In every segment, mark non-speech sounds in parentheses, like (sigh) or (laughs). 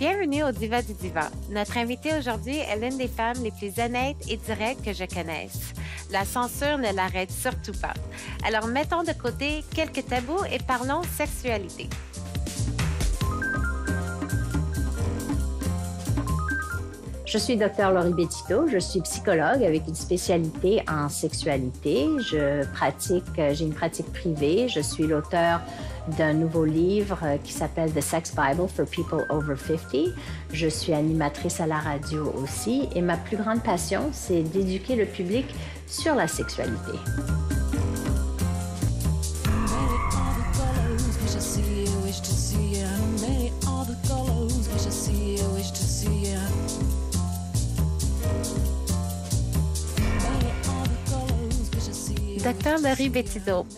Bienvenue au Diva du Divan. Notre invitée aujourd'hui est l'une des femmes les plus honnêtes et directes que je connaisse. La censure ne l'arrête surtout pas. Alors mettons de côté quelques tabous et parlons sexualité. Je suis Docteur Laurie Bettito, je suis psychologue avec une spécialité en sexualité. Je pratique, euh, j'ai une pratique privée. Je suis l'auteur d'un nouveau livre euh, qui s'appelle The Sex Bible for People Over 50. Je suis animatrice à la radio aussi et ma plus grande passion, c'est d'éduquer le public sur la sexualité.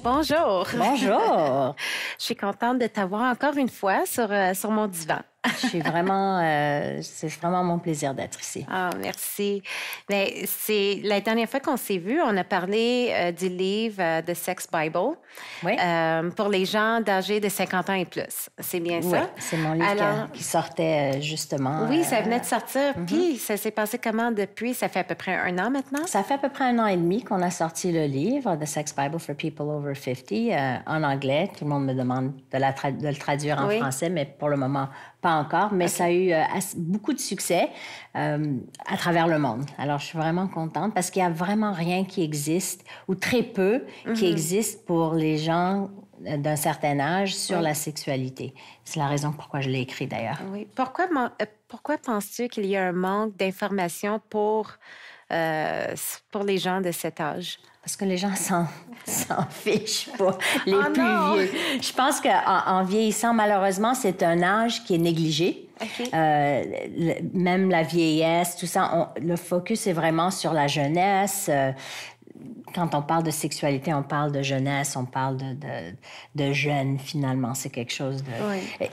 bonjour. Bonjour. (laughs) Je suis contente de t'avoir encore une fois sur, euh, sur mon divan je suis vraiment, euh, c'est vraiment mon plaisir d'être ici. Ah, merci. Mais ben, c'est la dernière fois qu'on s'est vu, on a parlé euh, du livre The euh, Sex Bible. pour les gens d'âge de 50 ans et plus. C'est bien oui, ça? c'est mon livre qui sortait justement. Oui, ça venait de sortir. Mhm. Puis ça s'est passé comment depuis? Ça fait à peu près un an maintenant? Ça fait à peu près un an et demi qu'on a sorti le livre The Sex Bible for People Over 50 en anglais. Tout le monde me demande de, le traduire en français, mais pour le moment, pas encore, mais ça a eu euh, beaucoup de succès euh, à travers le monde. Alors, je suis vraiment contente parce qu'il n'y a vraiment rien qui existe, ou très peu, qui mm-hmm. existe pour les gens euh, d'un certain âge sur la sexualité. C'est la raison pourquoi je l'ai écrit d'ailleurs. Oui. Pourquoi, pourquoi penses-tu qu'il y a un manque d'informations pour euh, pour les gens de cet âge? Parce que les gens s'en, (laughs) fichent pas, (laughs) les ah plus vieux. Je pense qu'en en vieillissant, malheureusement, c'est un âge qui est négligé. Euh, même la vieillesse, tout ça, le focus est vraiment sur la jeunesse, euh, quand on parle de sexualité, on parle de jeunesse, on parle de, de, finalement. C'est quelque chose de...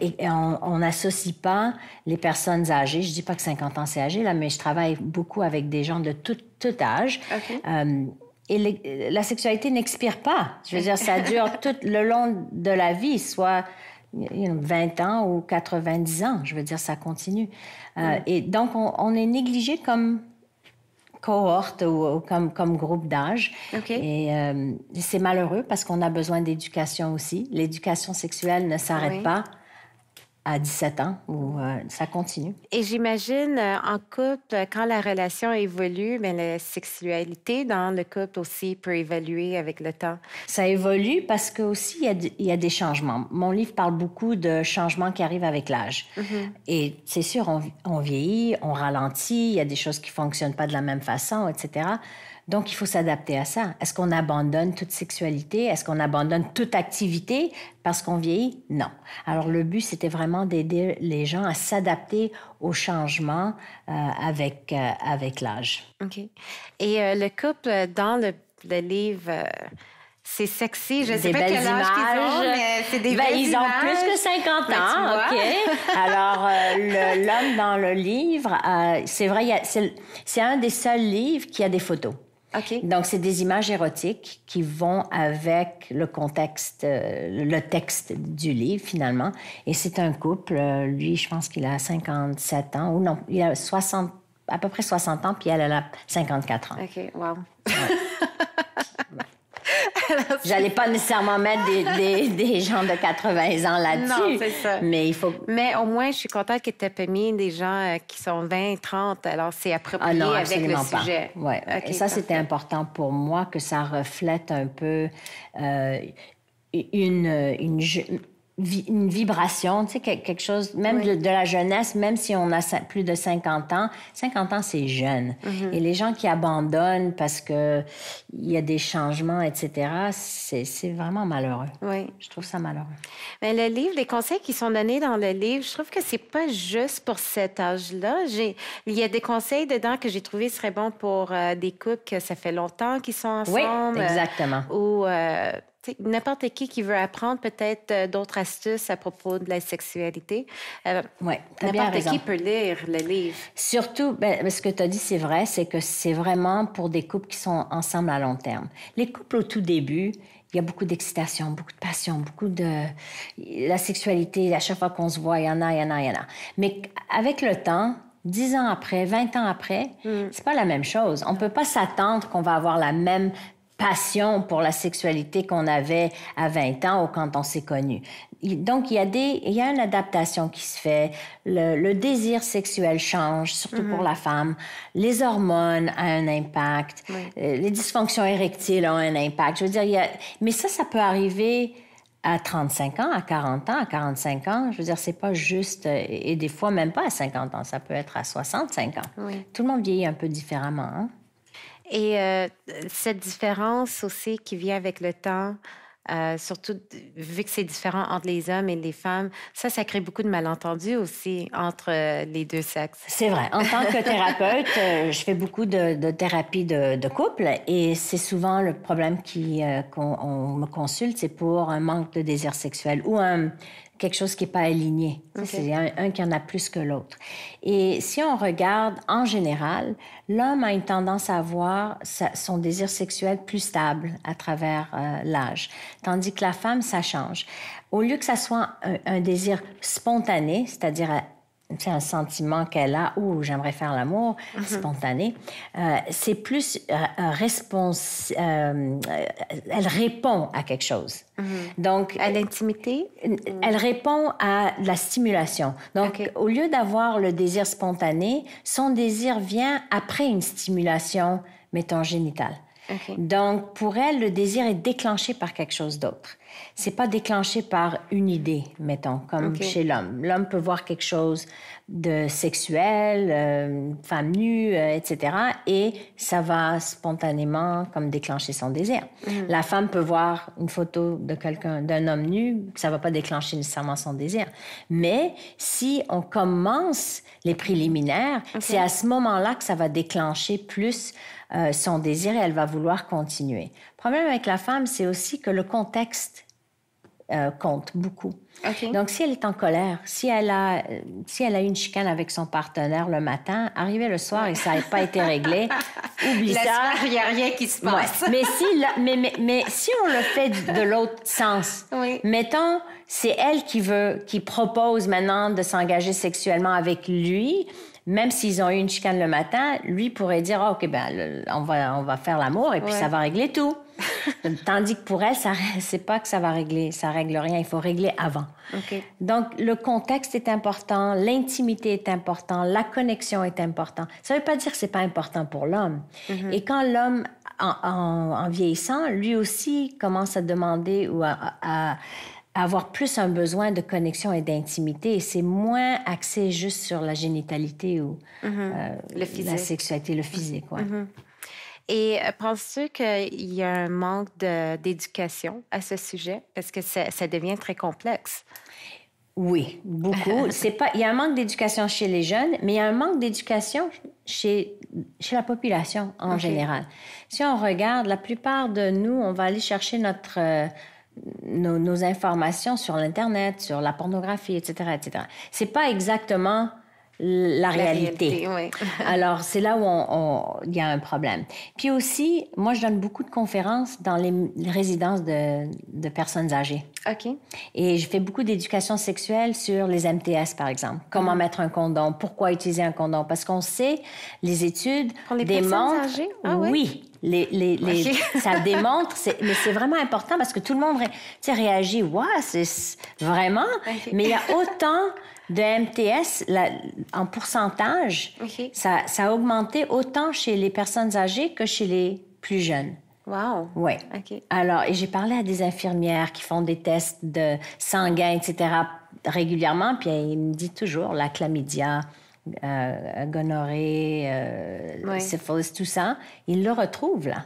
Et, on n'associe pas les personnes âgées. Je dis pas que 50 ans, c'est âgé, là, mais je travaille beaucoup avec des gens de tout, âge. Euh, et la sexualité n'expire pas. Je veux dire, ça dure tout le long de la vie, soit 20 ans ou 90 ans. Je veux dire, ça continue. Euh, et donc, on est négligé comme cohorte ou, comme, comme, groupe d'âge. Et euh, c'est malheureux parce qu'on a besoin d'éducation aussi. L'éducation sexuelle ne s'arrête pas à 17 ans ou euh, ça continue. Et j'imagine euh, en couple, quand la relation évolue, mais la sexualité dans le couple aussi peut évoluer avec le temps. Ça évolue parce que aussi il y, a des changements. Mon livre parle beaucoup de changements qui arrivent avec l'âge. Mm-hmm. Et c'est sûr, on, on, vieillit, on ralentit, il y a des choses qui fonctionnent pas de la même façon, etc. Donc, il faut s'adapter à ça. Est-ce qu'on abandonne toute sexualité? Est-ce qu'on abandonne toute activité parce qu'on vieillit? Non. Alors, le but, c'était vraiment d'aider les gens à s'adapter au changement euh, avec, euh, avec l'âge. OK. Et euh, le couple, dans le, livre... C'est sexy, je ne sais pas quel âge ont, mais c'est des ben, Ils ont plus que 50 ben, ans, OK. (laughs) Alors, l'homme dans le livre, c'est vrai, c'est un des seuls livres qui a des photos. Donc, c'est des images érotiques qui vont avec le contexte, euh, le texte du livre, finalement. Et c'est un couple, euh, lui, je pense qu'il a 57 ans, ou non, il a 60, à peu près 60 ans, puis elle, elle a 54 ans. OK, wow. (laughs) (laughs) J'allais pas nécessairement mettre des, des, des, gens de 80 ans là-dessus. Non, c'est ça. Mais il faut. Mais au moins, je suis contente que tu aies mis des gens euh, qui sont 20, 30. Alors, c'est approprié ah non, avec le sujet. Et ça, c'était important pour moi que ça reflète un peu euh, une, une une vibration, tu sais, quelque chose, même de, la jeunesse, même si on a plus de 50 ans, 50 ans, c'est jeune. Mm-hmm. Et les gens qui abandonnent parce qu'il y a des changements, etc., c'est vraiment malheureux. Oui. Je trouve ça malheureux. Mais le livre, les conseils qui sont donnés dans le livre, je trouve que c'est pas juste pour cet âge-là. Il y a des conseils dedans que j'ai trouvé seraient bons pour euh, des couples que ça fait longtemps qu'ils sont ensemble. Oui, euh, exactement. ou euh, n'importe qui qui veut apprendre peut-être euh, d'autres astuces à propos de la sexualité, euh, ouais, n'importe qui peut lire le livre. Surtout, ben, ben, ce que tu as dit, c'est vrai, c'est que c'est vraiment pour des couples qui sont ensemble à long terme. Les couples au tout début, il y a beaucoup d'excitation, beaucoup de passion, beaucoup de... La sexualité, à chaque fois qu'on se voit, il y en a, il y en a, il y en a. Mais avec le temps, 10 ans après, 20 ans après, mm. c'est pas la même chose. On peut pas s'attendre qu'on va avoir la même passion pour la sexualité qu'on avait à 20 ans ou quand on s'est connu. Donc, il y, a des, il a une adaptation qui se fait. Le, désir sexuel change, surtout pour mhm. la femme. Les hormones ont un impact. Euh, les dysfonctions érectiles ont un impact. Je veux dire, mais ça, ça peut arriver à 35 ans, à 40 ans, à 45 ans. Je veux dire, c'est pas juste, euh, et des fois même pas à 50 ans, ça peut être à 65 ans. Tout le monde vieillit un peu différemment. Hein. Et euh, cette différence aussi qui vient avec le temps, euh, surtout vu que c'est différent entre les hommes et les femmes, ça, ça crée beaucoup de malentendus aussi entre euh, les deux sexes. C'est vrai. En tant que thérapeute, je fais beaucoup de, thérapie de, couple et c'est souvent le problème qu'on me consulte, c'est pour un manque de désir sexuel ou un, quelque chose qui n'est pas aligné. C'est un, qui en a plus que l'autre. Et si on regarde en général, l'homme a une tendance à avoir son désir sexuel plus stable à travers euh, l'âge, tandis que la femme, ça change. Au lieu que ça soit un, un désir spontané, c'est-à-dire euh, c'est un sentiment qu'elle a ou j'aimerais faire l'amour mhm. spontané euh, c'est plus euh, une réponse euh, elle répond à quelque chose mhm. donc à l'intimité elle répond à la stimulation donc au lieu d'avoir le désir spontané son désir vient après une stimulation mettons génitale donc pour elle le désir est déclenché par quelque chose d'autre c'est pas déclenché par une idée, mettons, comme chez l'homme. L'homme peut voir quelque chose de sexuel, euh, femme nue, euh, etc. Et ça va spontanément comme déclencher son désir. Mhm. La femme peut voir une photo de quelqu'un, d'un homme nu, ça va pas déclencher nécessairement son désir. Mais si on commence les préliminaires, c'est à ce moment-là que ça va déclencher plus euh, son désir et elle va vouloir continuer. Le problème avec la femme, c'est aussi que le contexte euh, compte beaucoup. Donc, si elle est en colère, si elle, a, euh, si elle a une chicane avec son partenaire le matin, arrivé le soir et ça n'a pas été réglé, (laughs) oublie ça. Il n'y a rien qui se passe. Mais, si, on le fait de l'autre sens, mettons, c'est elle qui veut, qui propose maintenant de s'engager sexuellement avec lui, même s'ils ont eu une chicane le matin, lui pourrait dire ah, OK, ben, on, va, on va faire l'amour et puis ça va régler tout. (laughs) Tandis que pour elle, ça, c'est pas que ça va régler, ça règle rien, il faut régler avant. Donc, le contexte est important, l'intimité est important, la connexion est importante. Ça veut pas dire que c'est pas important pour l'homme. Mhm. Et quand l'homme, en, vieillissant, lui aussi commence à demander ou à avoir plus un besoin de connexion et d'intimité. Et c'est moins axé juste sur la génitalité ou mm-hmm. euh, la sexualité, le physique. Mm-hmm. Et euh, penses-tu qu'il y a un manque d'éducation à ce sujet? Parce que ça, devient très complexe. Oui, beaucoup. (laughs) c'est pas, il y a un manque d'éducation chez les jeunes, mais il y a un manque d'éducation chez, chez la population en général. Si on regarde, la plupart de nous, on va aller chercher notre... Euh, nos, informations sur l'Internet, sur la pornographie, etc. etc. Ce n'est pas exactement la, réalité. (laughs) Alors, c'est là où il y a un problème. Puis aussi, moi, je donne beaucoup de conférences dans les, résidences de, personnes âgées. OK. Et je fais beaucoup d'éducation sexuelle sur les MTS, par exemple. Comment mm. mettre un condom, pourquoi utiliser un condom. Parce qu'on sait, les études Pour les démontrent... Personnes âgées? Ah oui, Les, (laughs) ça démontre, mais c'est vraiment important parce que tout le monde réagit, Wow, c'est vraiment, mais il y a autant de MTS, en pourcentage, ça, a augmenté autant chez les personnes âgées que chez les plus jeunes. Wow. Oui. OK. Alors, et j'ai parlé à des infirmières qui font des tests de sanguin, etc., régulièrement, puis ils me disent toujours la chlamydia, euh, gonorrhée, euh, syphilis, tout ça. Ils le retrouvent là.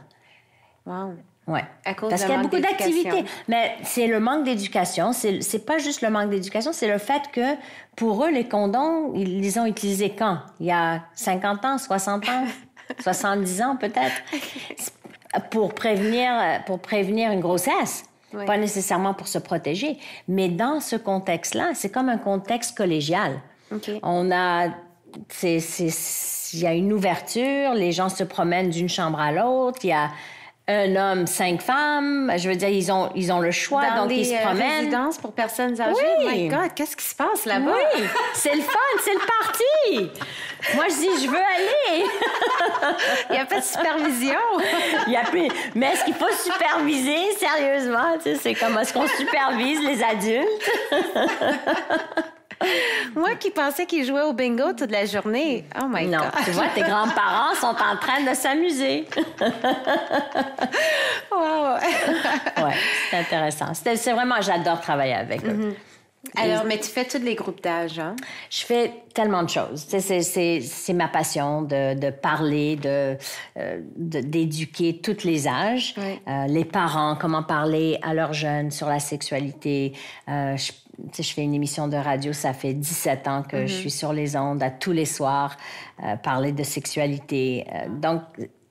Wow. Oui. Parce qu'il y a beaucoup d'activités. Mais c'est le manque d'éducation. C'est pas juste le manque d'éducation, c'est le fait que pour eux, les condoms, ils les ont utilisés quand? Il y a 50 ans, 60 ans, 70 (laughs) ans peut-être? Pour prévenir, pour prévenir une grossesse. Pas nécessairement pour se protéger. Mais dans ce contexte-là, c'est comme un contexte collégial. On a il y a une ouverture, les gens se promènent d'une chambre à l'autre, il y a un homme, cinq femmes. Je veux dire, ils ont, ils ont le choix, donc ils se euh, promènent. Dans résidences pour personnes âgées. Oui. My God, qu'est-ce qui se passe là-bas? Oui, c'est le fun, c'est le parti. Moi, je dis, je veux aller. (laughs) Il n'y a pas de supervision. Il y a plus... Mais est-ce qu'il faut superviser sérieusement? c'est comme, est-ce qu'on supervise les adultes? (laughs) pensais qu'ils jouaient au bingo toute la journée. Oh my non, God. Tu vois, tes grands-parents sont en train de s'amuser. (laughs) wow. (laughs) ouais, c'est intéressant. C'est vraiment, j'adore travailler avec eux. Mm-hmm. Alors, mais tu fais tous les groupes d'âge, hein? Je fais tellement de choses. C'est ma passion de, parler, euh, de d'éduquer tous les âges. Euh, les parents, comment parler à leurs jeunes sur la sexualité. Euh, je je fais une émission de radio, ça fait 17 ans que je mhm. suis sur les ondes à tous les soirs, euh, parler de sexualité. Euh, donc,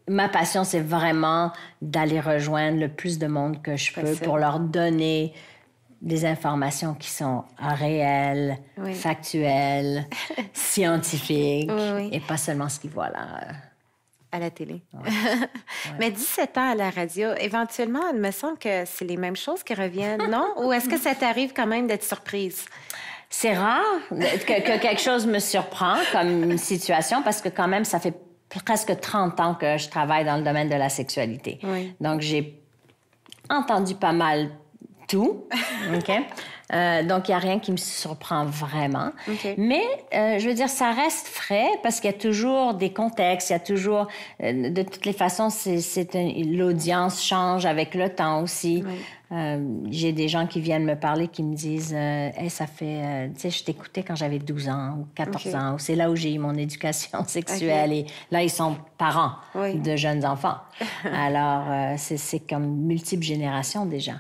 ma passion, c'est vraiment d'aller rejoindre le plus de monde que je peux pour leur donner des informations qui sont réelles, factuelles, (laughs) scientifiques, et pas seulement ce qu'ils voient là. Euh à la télé. Ah (laughs) Mais 17 ans à la radio, éventuellement, il me semble que c'est les mêmes choses qui reviennent, non? Ou est-ce que ça t'arrive quand même d'être surprise? C'est rare que, quelque chose me surprend comme situation parce que quand même, ça fait presque 30 ans que je travaille dans le domaine de la sexualité. Donc, j'ai entendu pas mal tout. (laughs) OK? Euh, donc, il n'y a rien qui me surprend vraiment. Mais, euh, je veux dire, ça reste frais parce qu'il y a toujours des contextes, il y a toujours, euh, de toutes les façons, c'est l'audience change avec le temps aussi. j'ai des gens qui viennent me parler qui me disent euh, ça fait tu sais je t'écoutais quand j'avais 12 ans ou 14 ans ou c'est là où j'ai eu mon éducation (laughs) sexuelle et là ils sont parents de jeunes enfants (laughs) alors c'est comme multiple générations déjà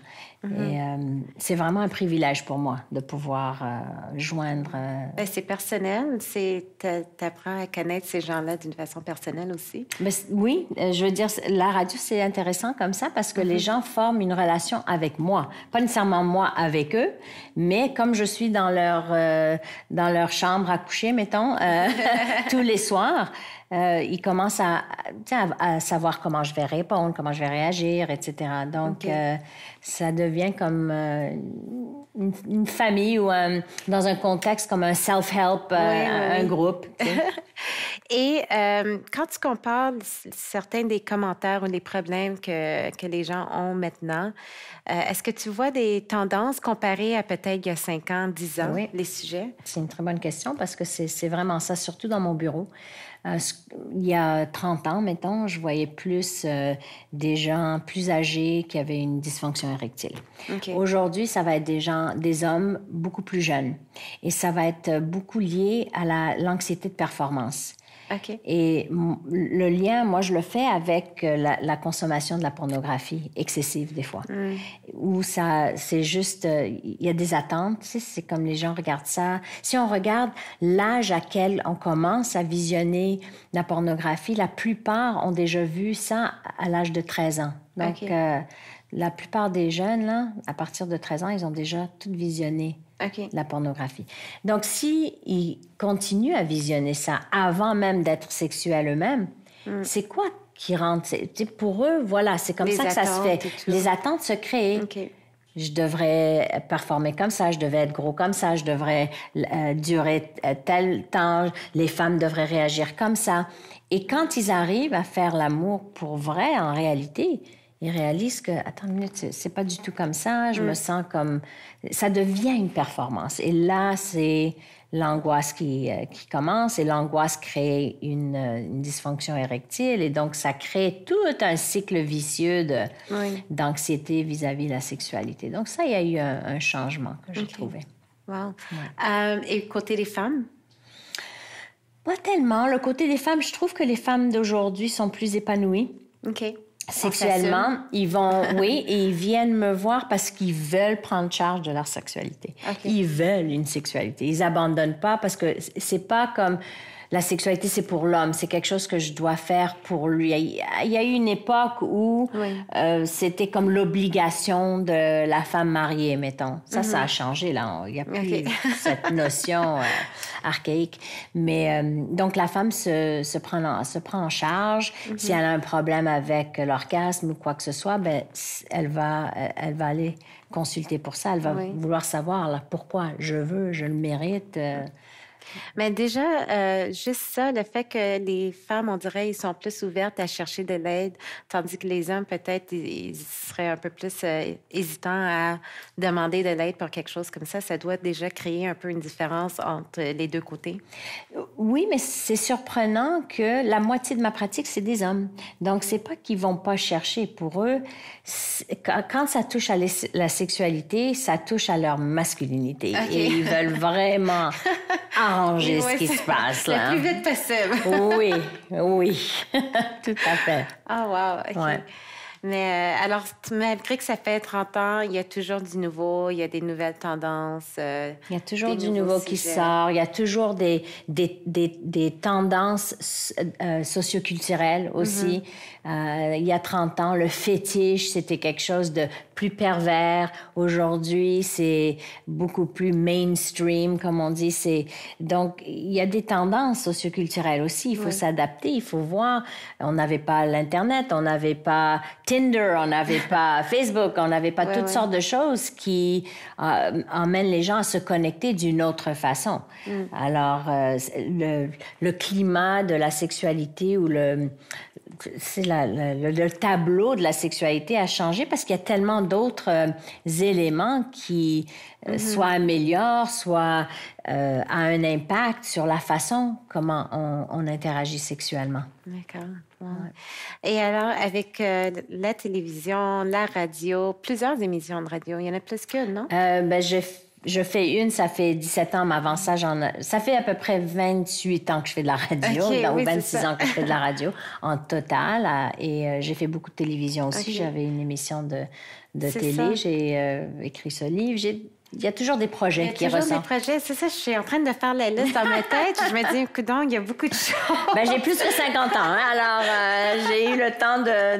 Mm-hmm. Et euh, c'est vraiment un privilège pour moi de pouvoir euh, joindre. Euh, ben, c'est personnel. C'est apprends à connaître ces gens-là d'une façon personnelle aussi. Ben, oui, je veux dire, la radio c'est intéressant comme ça parce que mm-hmm. les gens forment une relation avec moi, pas nécessairement moi avec eux, mais comme je suis dans leur dans leur chambre à coucher, mettons, (laughs) tous les soirs. Euh, ils commencent à, savoir comment je vais répondre, comment je vais réagir, etc. Donc, euh, ça devient comme euh, une, famille ou dans un contexte comme un self-help, un groupe. (laughs) (laughs) Et quand tu compares certains des commentaires ou les problèmes que, que les gens ont maintenant, est-ce que tu vois des tendances comparées à peut-être il y a 5 ans, 10 ans, les sujets? C'est une très bonne question parce que c'est vraiment ça, surtout dans mon bureau. Euh, il y a 30 ans, mettons, je voyais plus euh, des gens plus âgés qui avaient une dysfonction érectile. Aujourd'hui, ça va être des des hommes beaucoup plus jeunes. Et ça va être beaucoup lié à l'anxiété de performance. Et le lien, moi, je le fais avec euh, la, consommation de la pornographie excessive des fois, où ça, c'est juste, euh, il y a des attentes. c'est comme les gens regardent ça. Si on regarde l'âge à quel on commence à visionner la pornographie, la plupart ont déjà vu ça à l'âge de 13 ans. Donc, euh, la plupart des jeunes, là, à partir de 13 ans, ils ont déjà tout visionné la pornographie. Donc, s'ils continuent à visionner ça avant même d'être sexuels eux-mêmes, hmm. c'est quoi qui rentre? Pour eux, voilà, c'est comme ça que ça se fait. Les attentes se créent. Je devrais performer comme ça, je devrais être gros comme ça, je devrais euh, durer euh, tel temps, les femmes devraient réagir comme ça. Et quand ils arrivent à faire l'amour pour vrai, en réalité, il réalise que, attends une minute, c'est pas du tout comme ça, je mm. me sens comme. Ça devient une performance. Et là, c'est l'angoisse qui, euh, qui, commence et l'angoisse crée euh, une, dysfonction érectile. Et donc, ça crée tout un cycle vicieux d'anxiété vis-à-vis de la sexualité. Donc, ça, il y a eu un, changement que j'ai trouvé. Wow. Euh, et côté des femmes? Pas tellement. Le côté des femmes, je trouve que les femmes d'aujourd'hui sont plus épanouies. OK sexuellement, ils vont, (laughs) oui, et ils viennent me voir parce qu'ils veulent prendre charge de leur sexualité. Ils veulent une sexualité. Ils abandonnent pas parce que c'est pas comme la sexualité, c'est pour l'homme, c'est quelque chose que je dois faire pour lui. Il y a eu une époque où euh, c'était comme l'obligation de la femme mariée, mettons. Ça, ça a mhm. changé, là. Il n'y a plus (laughs) cette notion euh, archaïque. Mais euh, donc, la femme se, prend, en, se prend en charge. Mhm. Si elle a un problème avec l'orgasme ou quoi que ce soit, ben, elle, va, elle va aller consulter pour ça. Elle va vouloir savoir pourquoi je veux, je le mérite. Mais déjà, euh, juste ça, le fait que les femmes, on dirait, ils sont plus ouvertes à chercher de l'aide, tandis que les hommes, peut-être, ils seraient un peu plus euh, hésitants à demander de l'aide pour quelque chose comme ça. Ça doit déjà créer un peu une différence entre les deux côtés. Oui, mais c'est surprenant que la moitié de ma pratique, c'est des hommes. Donc, c'est pas qu'ils vont pas chercher. Pour eux, quand ça touche à la sexualité, ça touche à leur masculinité. Et ils veulent (laughs) vraiment arranger ce qui se passe. Là, le plus vite possible. oui, oui, (laughs) tout à fait. Ah, oh, wow, mais euh, alors, malgré que ça fait 30 ans, il y a toujours du nouveau, il y a des nouvelles tendances. Euh, il y a toujours du nouveau qui sort, il y a toujours des, des, des, des tendances euh, socioculturelles aussi. Mhm. il y a 30 ans, le fétiche, c'était quelque chose de plus pervers. Aujourd'hui, c'est beaucoup plus mainstream, comme on dit. C'est Donc, il y a des tendances socioculturelles aussi. Il faut s'adapter, il faut voir. On n'avait pas l'Internet, on n'avait pas Tinder, on n'avait (laughs) pas Facebook, on n'avait pas toutes sortes de choses qui euh, emmènent les gens à se connecter d'une autre façon. Mm. Alors, euh, le, climat de la sexualité ou le, le, tableau de la sexualité a changé parce qu'il y a tellement d'autres euh, éléments qui mm-hmm. soit améliorent, soit ont un impact sur la façon comment on, on interagit sexuellement. D'accord. Et alors, avec euh, la télévision, la radio, plusieurs émissions de radio, il y en a plus qu'une, non? Euh, ben, je, je fais une, ça fait 17 ans, mais avant ça, j'en ça fait à peu près 28 ans que je fais de la radio, okay, 26 ans que je fais de la radio (laughs) en total. Euh, et j'ai fait beaucoup de télévision aussi. J'avais une émission de, de télé, j'ai écrit ce livre. J'ai il y a toujours des projets qui ressortent. Il y a toujours des projets. C'est ça, je suis en train de faire la liste dans ma tête. je me dis, (laughs) donc il y a beaucoup de choses. Ben, j'ai plus que 50 ans, hein, alors euh, j'ai eu le temps de,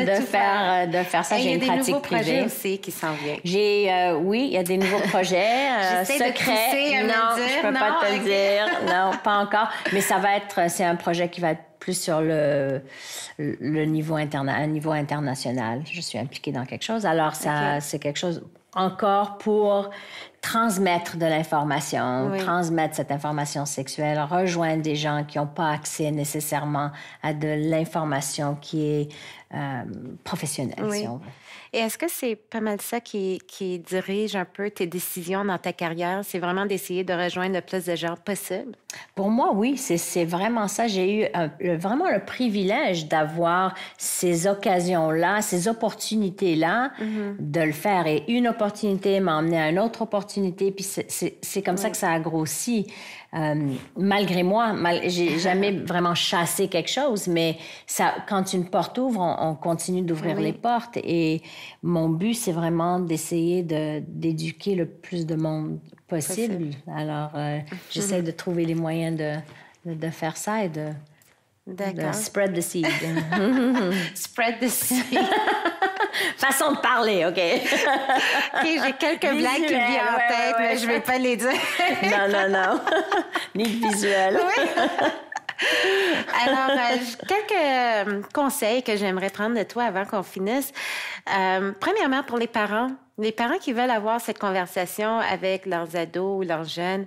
de, faire, euh, de faire ça. J'ai une pratique privée. Il y a des nouveaux projets aussi qui s'en viennent. J'ai, euh, oui, il y a des nouveaux (laughs) projets. Euh, secrets. De non, dire. je peux pas te le dire. Non, pas encore. Mais ça va être, c'est un projet qui va être plus sur le, le niveau, niveau international. Je suis impliquée dans quelque chose. Alors, ça, c'est quelque chose encore pour transmettre de l'information, transmettre cette information sexuelle, rejoindre des gens qui n'ont pas accès nécessairement à de l'information qui est euh, professionnelle. Si on et est-ce que c'est pas mal ça qui, dirige un peu tes décisions dans ta carrière? C'est vraiment d'essayer de rejoindre le plus de gens possible? Pour moi, oui, c'est vraiment ça. J'ai eu vraiment le privilège d'avoir ces occasions-là, ces opportunités-là, mm-hmm. de le faire. Et une opportunité m'a emmené à une autre opportunité, puis c'est comme ça que ça a grossi. Euh, malgré moi, j'ai jamais (laughs) vraiment chassé quelque chose, mais ça, quand une porte ouvre, on, continue d'ouvrir les portes. Et mon but, c'est vraiment d'essayer d'éduquer le plus de monde possible. Alors, euh, j'essaie de trouver les moyens de, de faire ça et de, D'accord. Spread the seed. (laughs) spread the seed. (laughs) Façon de parler, OK. (laughs) OK, j'ai quelques blagues qui me viennent en tête, mais je je vais pas les dire. non, non, non. Ni de visuel. Oui. (laughs) Alors, euh, quelques euh, conseils que j'aimerais prendre de toi avant qu'on finisse. Euh, premièrement, pour les parents, les parents qui veulent avoir cette conversation avec leurs ados ou leurs jeunes,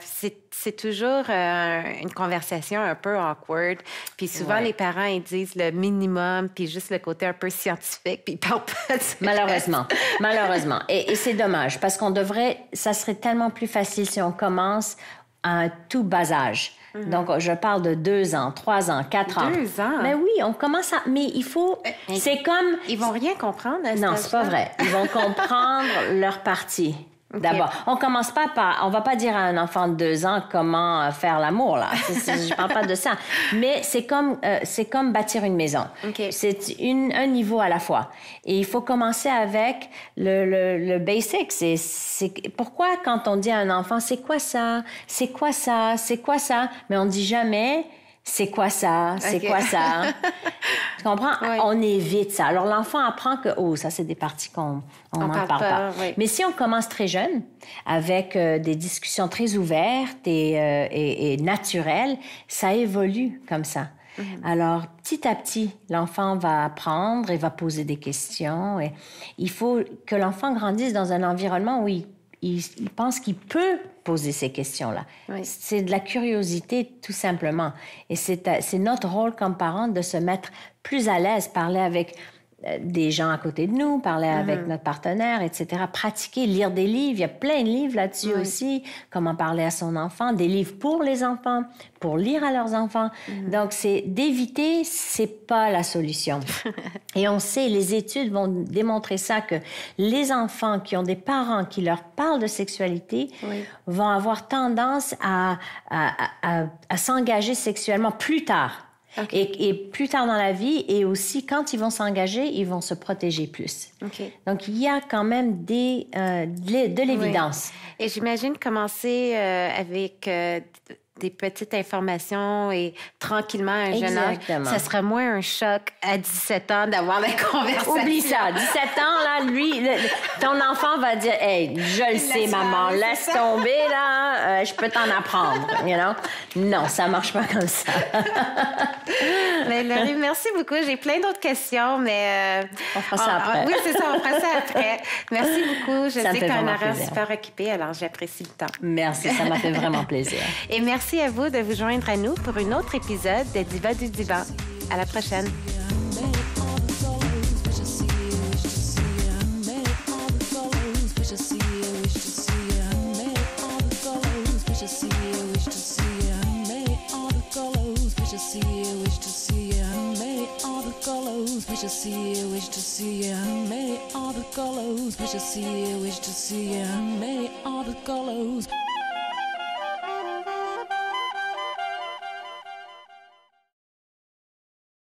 c'est toujours une conversation un peu awkward. Puis souvent, les parents, ils disent le minimum, puis juste le côté un peu scientifique, puis ils pas de Malheureusement. (laughs) Malheureusement. Et, et c'est dommage, parce qu'on devrait... Ça serait tellement plus facile si on commence à un tout bas âge. Mhm. Donc, je parle de deux ans, trois ans, quatre ans. Deux ans? Mais oui, on commence à... Mais il faut... Euh, c'est comme... Ils vont rien comprendre. À non, c'est pas vrai. Ils vont (laughs) comprendre leur partie. D'abord, on commence pas par, on va pas dire à un enfant de deux ans comment euh, faire l'amour là. Je parle pas de ça, (laughs) mais euh, c'est comme bâtir une maison. C'est un niveau à la fois. Et il faut commencer avec le le basic. C'est c'est pourquoi quand on dit à un enfant c'est quoi ça, c'est quoi ça, c'est quoi ça, mais on ne dit jamais c'est quoi ça? C'est quoi ça? (laughs) tu comprends? On évite ça. Alors, l'enfant apprend que, oh, ça, c'est des parties qu'on n'en parle, pas. Mais si on commence très jeune, avec euh, des discussions très ouvertes euh, et, naturelles, ça évolue comme ça. Mhm. Alors, petit à petit, l'enfant va apprendre et va poser des questions. Et il faut que l'enfant grandisse dans un environnement où il il, pense qu'il peut poser ces questions-là. C'est de la curiosité, tout simplement. Et euh, c'est notre rôle comme parents de se mettre plus à l'aise, parler avec euh, des gens à côté de nous, parler mm-hmm. avec notre partenaire, etc. Pratiquer, lire des livres. Il y a plein de livres là-dessus aussi. Comment parler à son enfant, des livres pour les enfants, pour lire à leurs enfants. Mm-hmm. Donc, c'est d'éviter, c'est pas la solution. (laughs) Et on sait, les études vont démontrer ça, que les enfants qui ont des parents qui leur parlent de sexualité vont avoir tendance à s'engager sexuellement plus tard et, plus tard dans la vie, et aussi quand ils vont s'engager, ils vont se protéger plus. Donc, il y a quand même des, euh, de l'évidence. Et j'imagine commencer euh, avec euh, des petites informations et tranquillement un jeune homme, ça serait moins un choc à 17 ans d'avoir la (laughs) conversation. Oublie ça. 17 ans, là, lui, ton enfant va dire Hey, je le sais, maman, laisse tomber, là, hein. euh, je peux t'en apprendre. You know? Non, ça marche pas comme ça. (laughs) mais Laurie, merci beaucoup. J'ai plein d'autres questions, mais. Euh, on fera ça ah, ah, après. oui, c'est ça, on fera ça après. Merci beaucoup. Je sais que tu un super occupé, alors j'apprécie le temps. Merci, ça m'a fait vraiment (laughs) plaisir. Et merci Merci à vous de vous joindre à nous pour un autre épisode des Divas du Divan. À la prochaine.